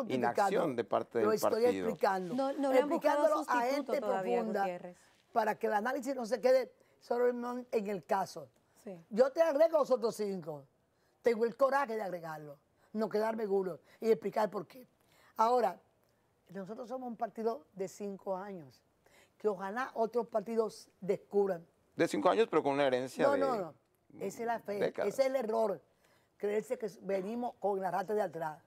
inacción de parte del lo estoy explicando. No, no a gente profunda para que el análisis no se quede Solo en el caso. Yo te agrego los otros cinco. Tengo el coraje de agregarlo, no quedarme duro y explicar por qué. Ahora, nosotros somos un partido de cinco años, que ojalá otros partidos descubran. De cinco años, pero con una herencia. No, de, no, no. Esa es la fe, ese es el error. Creerse que venimos con la rata de atrás.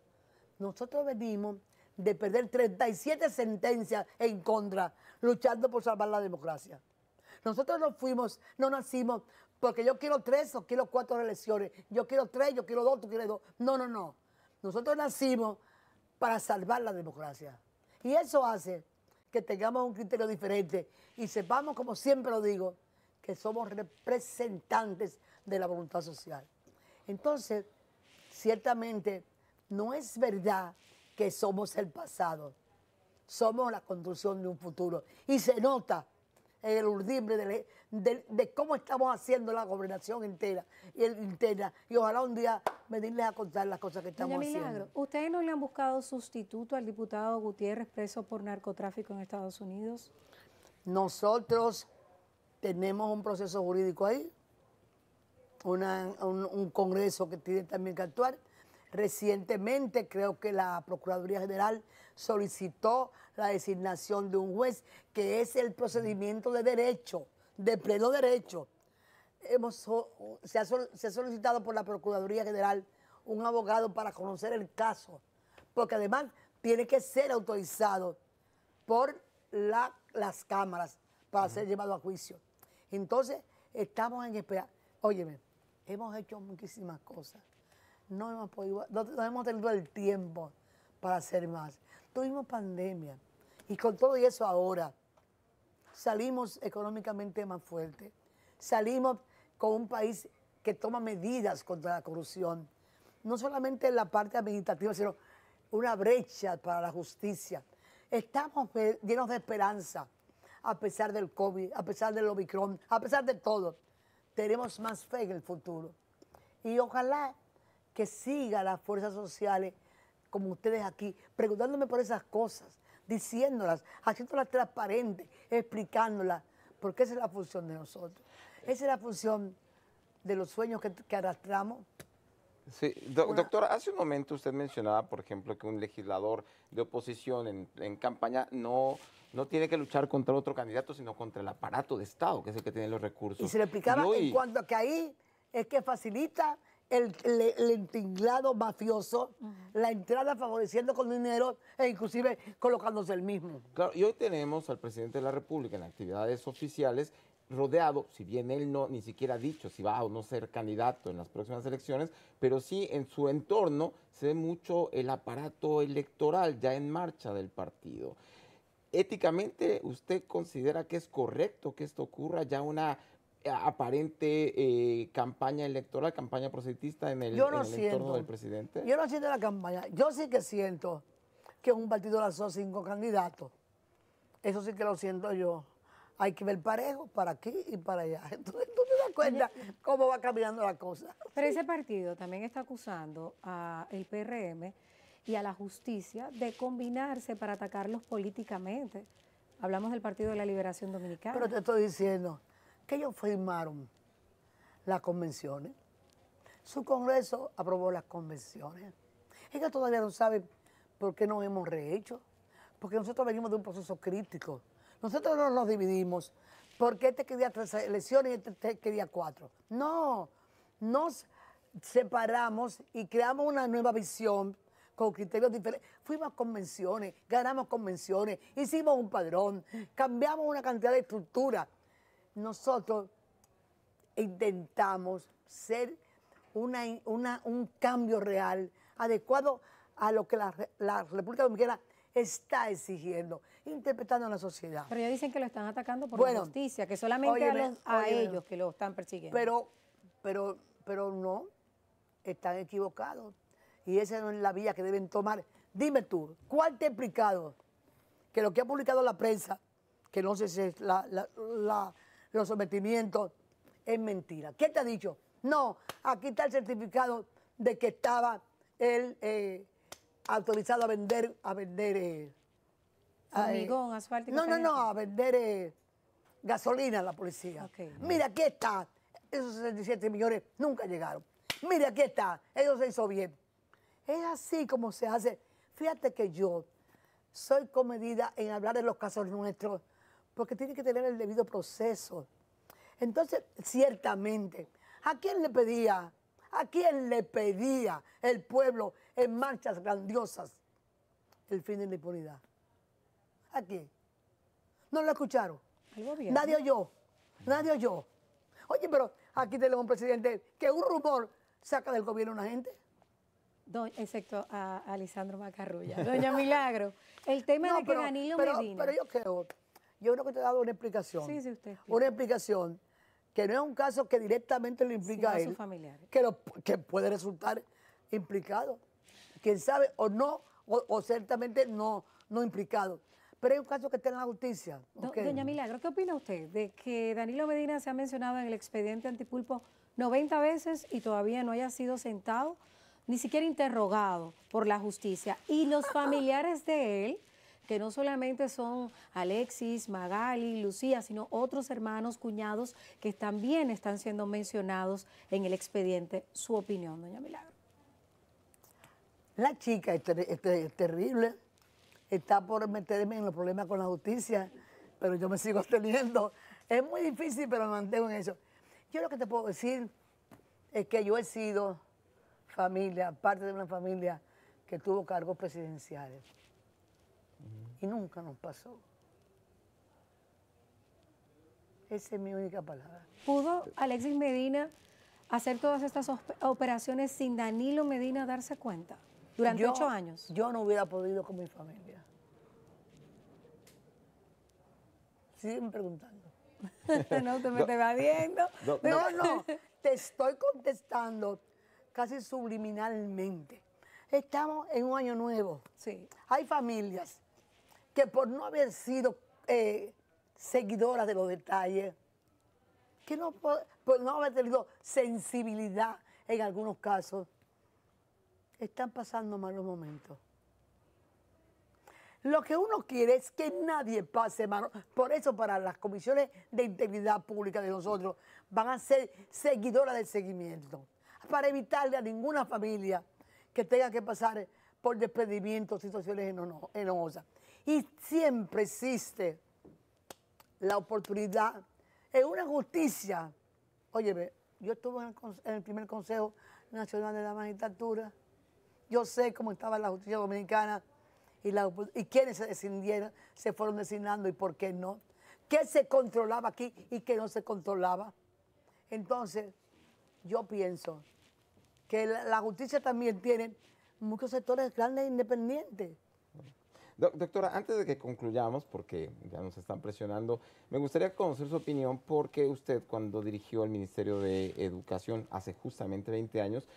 Nosotros venimos de perder 37 sentencias en contra, luchando por salvar la democracia. Nosotros no fuimos, no nacimos, porque yo quiero tres o quiero cuatro elecciones. Yo quiero tres, yo quiero dos, tú quieres dos. No, no, no. Nosotros nacimos para salvar la democracia. Y eso hace que tengamos un criterio diferente y sepamos, como siempre lo digo, que somos representantes de la voluntad social. Entonces, ciertamente, no es verdad que somos el pasado, somos la construcción de un futuro. Y se nota el urdimbre de, de, cómo estamos haciendo la gobernación entera y el Y ojalá un día venirles a contar las cosas que estamos Milagro, haciendo. ¿Ustedes no le han buscado sustituto al diputado Gutiérrez preso por narcotráfico en Estados Unidos? Nosotros tenemos un proceso jurídico ahí, un congreso que tiene también que actuar Recientemente creo que la Procuraduría General solicitó la designación de un juez, que es el procedimiento de derecho, de pleno derecho. Hemos, se, ha, solicitado por la Procuraduría General un abogado para conocer el caso, porque además tiene que ser autorizado por las cámaras para ser llevado a juicio. Entonces, estamos en espera. Óyeme, hemos hecho muchísimas cosas no hemos, tenido el tiempo para hacer más. Tuvimos pandemia y con todo eso ahora salimos económicamente más fuerte, salimos con un país que toma medidas contra la corrupción, no solamente en la parte administrativa, sino una brecha para la justicia. Estamos llenos de esperanza, a pesar del COVID, a pesar del Omicron, a pesar de todo. Tenemos más fe en el futuro. Y ojalá que siga las fuerzas sociales como ustedes aquí, preguntándome por esas cosas, diciéndolas, haciéndolas transparentes, explicándolas, porque esa es la función de nosotros. Esa es la función de los sueños que, arrastramos. Sí, doctora, hace un momento usted mencionaba, por ejemplo, que un legislador de oposición en, campaña no no tiene que luchar contra otro candidato, sino contra el aparato de Estado, que es el que tiene los recursos. Y se le explicaba en cuanto a que ahí es que facilita el, entinglado mafioso, la entrada favoreciendo con dinero e inclusive colocándose el mismo. Claro, y hoy tenemos al presidente de la República en actividades oficiales rodeado, si bien él no ni siquiera ha dicho si va o no ser candidato en las próximas elecciones, pero sí en su entorno se ve mucho el aparato electoral ya en marcha del partido. Éticamente, ¿usted considera que es correcto que esto ocurra ya una aparente eh, campaña electoral, campaña proselitista en el, entorno del presidente? Yo no siento la campaña. Yo sí que siento que un partido lanzó cinco candidatos. Eso sí que lo siento yo. Hay que ver parejo para aquí y para allá. Entonces tú te das cuenta cómo va cambiando la cosa. Pero ese partido también está acusando al PRM y a la justicia de combinarse para atacarlos políticamente. Hablamos del Partido de la Liberación Dominicana. Pero te estoy diciendo, que ellos firmaron las convenciones. Su Congreso aprobó las convenciones. Ellos todavía no saben por qué nos hemos rehecho, porque nosotros venimos de un proceso crítico. Nosotros no nos dividimos porque este quería tres elecciones y este, este quería cuatro. No, nos separamos y creamos una nueva visión con criterios diferentes. Fuimos a convenciones, ganamos convenciones, hicimos un padrón, cambiamos una cantidad de estructuras nosotros intentamos ser una, un cambio real, adecuado a lo que la, la República Dominicana está exigiendo, interpretando a la sociedad. Pero ya dicen que lo están atacando por la justicia, que solamente a, ellos que lo están persiguiendo. Pero, pero, pero no, están equivocados. Y esa no es la vía que deben tomar. Dime tú, ¿cuál te ha explicado que lo que ha publicado la prensa, que no sé si es la los sometimientos, es mentira. ¿Qué te ha dicho? No, aquí está el certificado de que estaba él eh, autorizado a vender, a vender... Eh, a, eh, No, no, no, a vender eh, gasolina a la policía. Mira, aquí está. Esos 67 millones nunca llegaron. Mira, aquí está. Eso se hizo bien. Es así como se hace. Fíjate que yo soy comedida en hablar de los casos nuestros porque tiene que tener el debido proceso. Entonces, ciertamente, ¿a quién le pedía? ¿A quién le pedía el pueblo en marchas grandiosas el fin de la impunidad? ¿A quién? No lo escucharon. Nadie oyó. Nadie oyó. Oye, pero aquí tenemos un presidente que un rumor saca del gobierno a una gente. excepto a, a Macarrulla. Doña Milagro, el tema de que pero, Danilo Medina... Pero yo otro. Yo creo que te he dado una explicación. Sí, sí, usted. Una explicación que no es un caso que directamente lo implica a él, Que, lo, que puede resultar implicado. Quién sabe, o no, o, ciertamente no, no implicado pero hay un caso que está en la justicia. Doña Milagro, ¿qué opina usted de que Danilo Medina se ha mencionado en el expediente antipulpo 90 veces y todavía no haya sido sentado, ni siquiera interrogado por la justicia? Y los familiares de él que no solamente son Alexis, Magali, Lucía, sino otros hermanos, cuñados que también están siendo mencionados en el expediente. Su opinión, doña Milagro. La chica es, terrible, está por meterme en los problemas con la justicia, pero yo me sigo teniendo. Es muy difícil, pero me mantengo en eso. Yo lo que te puedo decir es que yo he sido familia, parte de una familia que tuvo cargos presidenciales y nunca nos pasó. Esa es mi única palabra. ¿Pudo Alexis Medina hacer todas estas operaciones sin Danilo Medina darse cuenta durante ocho años? Yo no hubiera podido con mi familia. Siguen preguntando. no, te me viendo. no, no, te estoy contestando casi subliminalmente. Estamos en un año nuevo. Sí. Hay familias que por no haber sido eh, seguidora de los detalles, que no, por, no haber tenido sensibilidad en algunos casos, están pasando malos momentos. Lo que uno quiere es que nadie pase mal Por eso para las comisiones de integridad pública de nosotros van a ser seguidoras del seguimiento. Para evitarle a ninguna familia que tenga que pasar por despedimientos, situaciones enojosas. Y siempre existe la oportunidad en una justicia. Óyeme, yo estuve en el, primer Consejo Nacional de la Magistratura. Yo sé cómo estaba la justicia dominicana y, quiénes se se fueron designando y por qué no. ¿Qué se controlaba aquí y qué no se controlaba? Entonces, yo pienso que la, la justicia también tiene muchos sectores grandes e independientes doctora, antes de que concluyamos, porque ya nos están presionando, me gustaría conocer su opinión porque usted cuando dirigió el Ministerio de Educación hace justamente 20 años,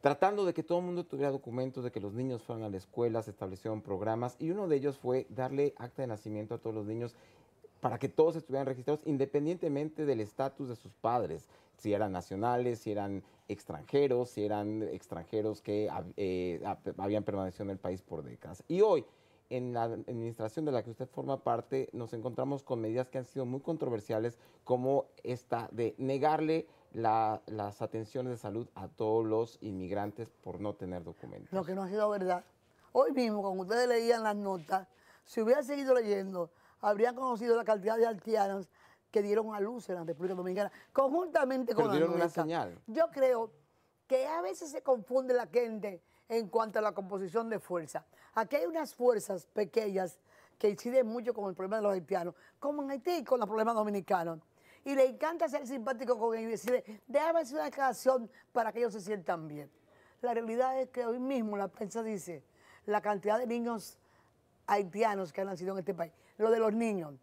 tratando de que todo el mundo tuviera documentos, de que los niños fueran a la escuela, se establecieron programas y uno de ellos fue darle acta de nacimiento a todos los niños para que todos estuvieran registrados independientemente del estatus de sus padres, si eran nacionales, si eran extranjeros, si eran extranjeros que eh, habían permanecido en el país por décadas. Y hoy, en la administración de la que usted forma parte nos encontramos con medidas que han sido muy controversiales, como esta de negarle las atenciones de salud a todos los inmigrantes por no tener documentos. Lo que no ha sido verdad. Hoy mismo, cuando ustedes leían las notas, si hubiera seguido leyendo, habrían conocido la cantidad de haitianos que dieron a luz en la República Dominicana, conjuntamente con la una señal. Yo creo que a veces se confunde la gente en cuanto a la composición de fuerza. Aquí hay unas fuerzas pequeñas que inciden mucho con el problema de los haitianos, como en Haití y con los problemas dominicanos. Y le encanta ser simpático con ellos y decirle, déjame hacer una declaración para que ellos se sientan bien. La realidad es que hoy mismo la prensa dice la cantidad de niños haitianos que han nacido en este país, lo de los niños.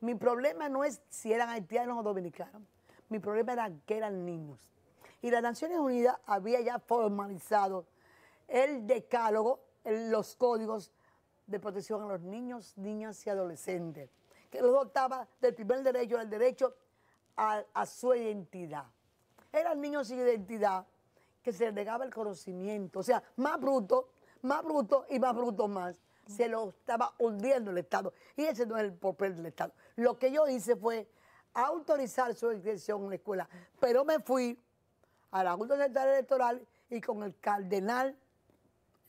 Mi problema no es si eran haitianos o dominicanos, mi problema era que eran niños. Y las Naciones Unidas había ya formalizado el decálogo, los códigos de protección a los niños, niñas y adolescentes, que los dotaba del primer derecho, el derecho a, su identidad. Eran niños sin identidad que se les negaba el conocimiento, o sea, más bruto, más bruto y más bruto más. Se lo estaba hundiendo el Estado. Y ese no es el papel del Estado. Lo que yo hice fue autorizar su inscripción en la escuela, pero me fui a la Junta Central Electoral y con el cardenal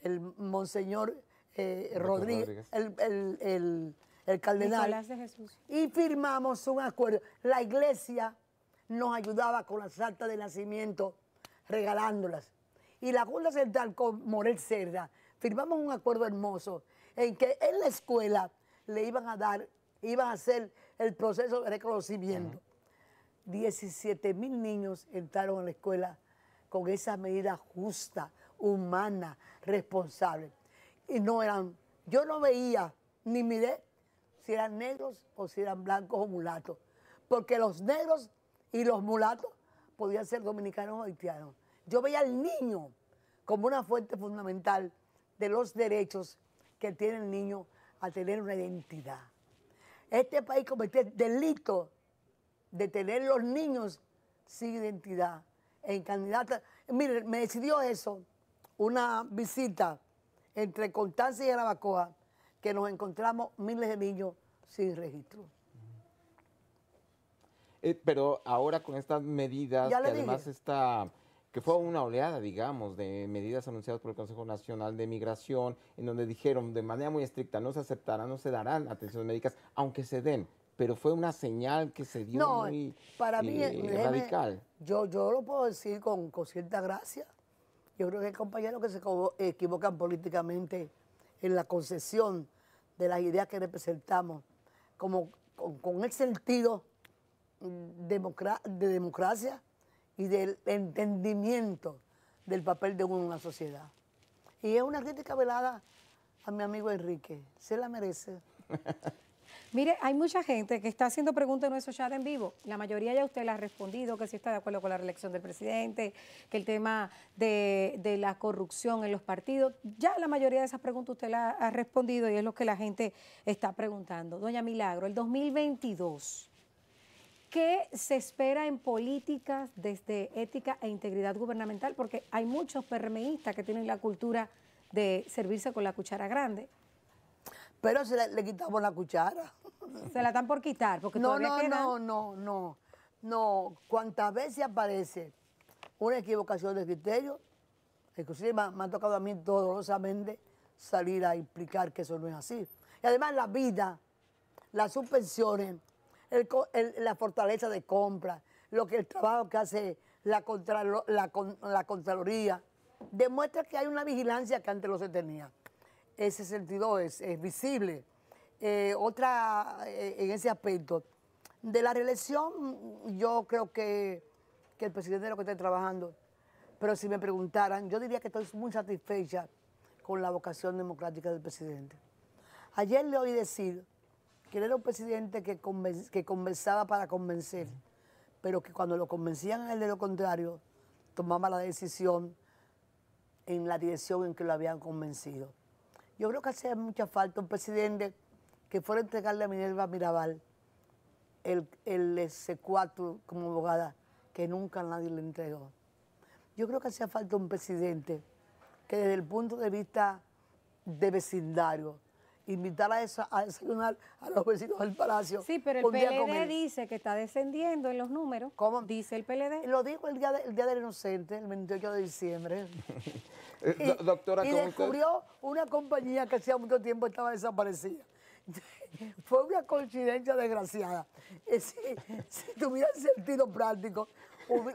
el monseñor eh, Rodríguez, El, cardenal. Y firmamos un acuerdo. La iglesia nos ayudaba con las actas de nacimiento, regalándolas. Y la Junta Central con Morel Cerda firmamos un acuerdo hermoso en que en la escuela le iban a dar, iban a hacer el proceso de reconocimiento. 17 mil niños entraron a la escuela con esa medida justa, humana, responsable. Y no eran, yo no veía ni miré si eran negros o si eran blancos o mulatos, porque los negros y los mulatos podían ser dominicanos o haitianos. Yo veía al niño como una fuente fundamental de los derechos que tiene el niño a tener una identidad. Este país cometió el delito de tener los niños sin identidad en candidata. Mire, me decidió eso una visita entre Constancia y Arabacoa que nos encontramos miles de niños sin registro. Eh, pero ahora con estas medidas, que además que fue una oleada, digamos, de medidas anunciadas por el Consejo Nacional de Migración, en donde dijeron de manera muy estricta, no se aceptarán, no se darán atenciones médicas, aunque se den, pero fue una señal que se dio muy para mí, eh, eh, radical. Yo, yo lo puedo decir con cierta gracia, yo creo que hay compañeros que se equivocan políticamente en la concesión de las ideas que representamos, como con, el sentido mm, de democracia y del entendimiento del papel de uno en la sociedad. Y es una crítica velada a mi amigo Enrique, se la merece. Mire, hay mucha gente que está haciendo preguntas en nuestro chat en vivo. La mayoría ya usted la ha respondido, que si está de acuerdo con la reelección del presidente, que el tema de, la corrupción en los partidos. Ya la mayoría de esas preguntas usted la ha respondido y es lo que la gente está preguntando. Doña Milagro, el 2022, ¿qué se espera en políticas desde ética e integridad gubernamental? Porque hay muchos permeístas que tienen la cultura de servirse con la cuchara grande pero se le, quitamos la cuchara. Se la dan por quitar, porque no, no, No, no, no, no. Cuantas veces aparece una equivocación de criterio, inclusive me, ha tocado a mí dolorosamente salir a explicar que eso no es así. Y además la vida, las suspensiones, la fortaleza de compra, lo que el trabajo que hace la Contraloría, demuestra que hay una vigilancia que antes no se tenía ese sentido es, visible. Eh, otra, eh, en ese aspecto, de la reelección, yo creo que, el presidente es lo que está trabajando, pero si me preguntaran, yo diría que estoy muy satisfecha con la vocación democrática del presidente. Ayer le oí decir que él era un presidente que, que conversaba para convencer, pero que cuando lo convencían a él de lo contrario, tomaba la decisión en la dirección en que lo habían convencido. Yo creo que hacía mucha falta un presidente que fuera a entregarle a Minerva Mirabal el, el S4 como abogada, que nunca nadie le entregó. Yo creo que hacía falta un presidente que desde el punto de vista de vecindario, invitar a, esa, a desayunar a los vecinos del palacio. Sí, pero el PLD dice que está descendiendo en los números. ¿Cómo? Dice el PLD. Lo dijo el día, día del inocente, el 28 de diciembre. Eh, y, doctora, y descubrió una compañía que hacía mucho tiempo estaba desaparecida. Fue una coincidencia desgraciada. Eh, si, si tuviera sentido práctico,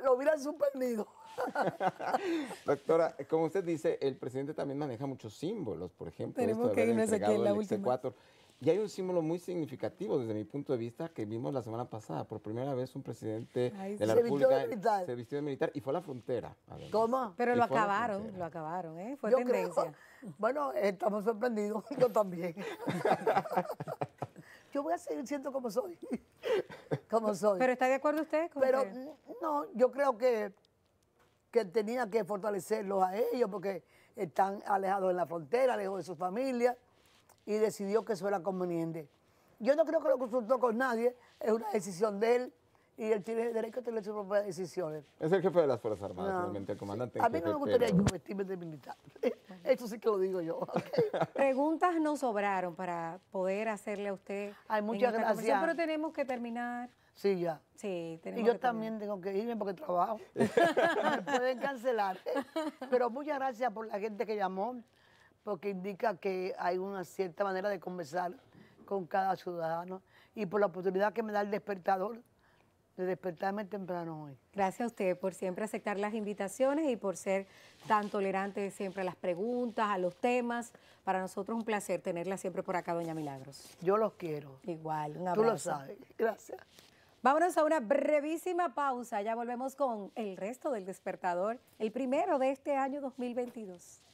lo hubieran suspendido. Doctora, como usted dice, el presidente también maneja muchos símbolos, por ejemplo. Tenemos esto que irnos aquí en la última. Y hay un símbolo muy significativo desde mi punto de vista que vimos la semana pasada. Por primera vez un presidente de la se República se vistió de militar y fue a la frontera. ¿Cómo? Pero lo acabaron, lo acabaron, ¿eh? Fue Yo tendencia. bueno, estamos sorprendidos. Yo también. yo voy a seguir siendo como soy. como soy. ¿Pero está de acuerdo usted? Con Pero no, yo creo que, que tenía que fortalecerlos a ellos porque están alejados de la frontera, lejos de su familia, y decidió que eso era conveniente. Yo no creo que lo consultó con nadie, es una decisión de él y el tiene derecho a tener sus propias decisiones. Es el jefe de las Fuerzas Armadas, realmente, el comandante. A mí no me gustaría convertirme de militar. Eso sí que lo digo yo. Preguntas no sobraron para poder hacerle a usted. Hay muchas gracias. Pero tenemos que terminar. Sí, ya. Sí, tenemos Y yo también tengo que irme porque trabajo. me pueden cancelar. ¿eh? Pero muchas gracias por la gente que llamó, porque indica que hay una cierta manera de conversar con cada ciudadano y por la oportunidad que me da el despertador despertarme temprano hoy. Gracias a usted por siempre aceptar las invitaciones y por ser tan tolerante siempre a las preguntas, a los temas. Para nosotros es un placer tenerla siempre por acá, doña Milagros. Yo los quiero. Igual, un abrazo. Tú lo sabes. Gracias. Vámonos a una brevísima pausa. Ya volvemos con el resto del despertador, el primero de este año 2022.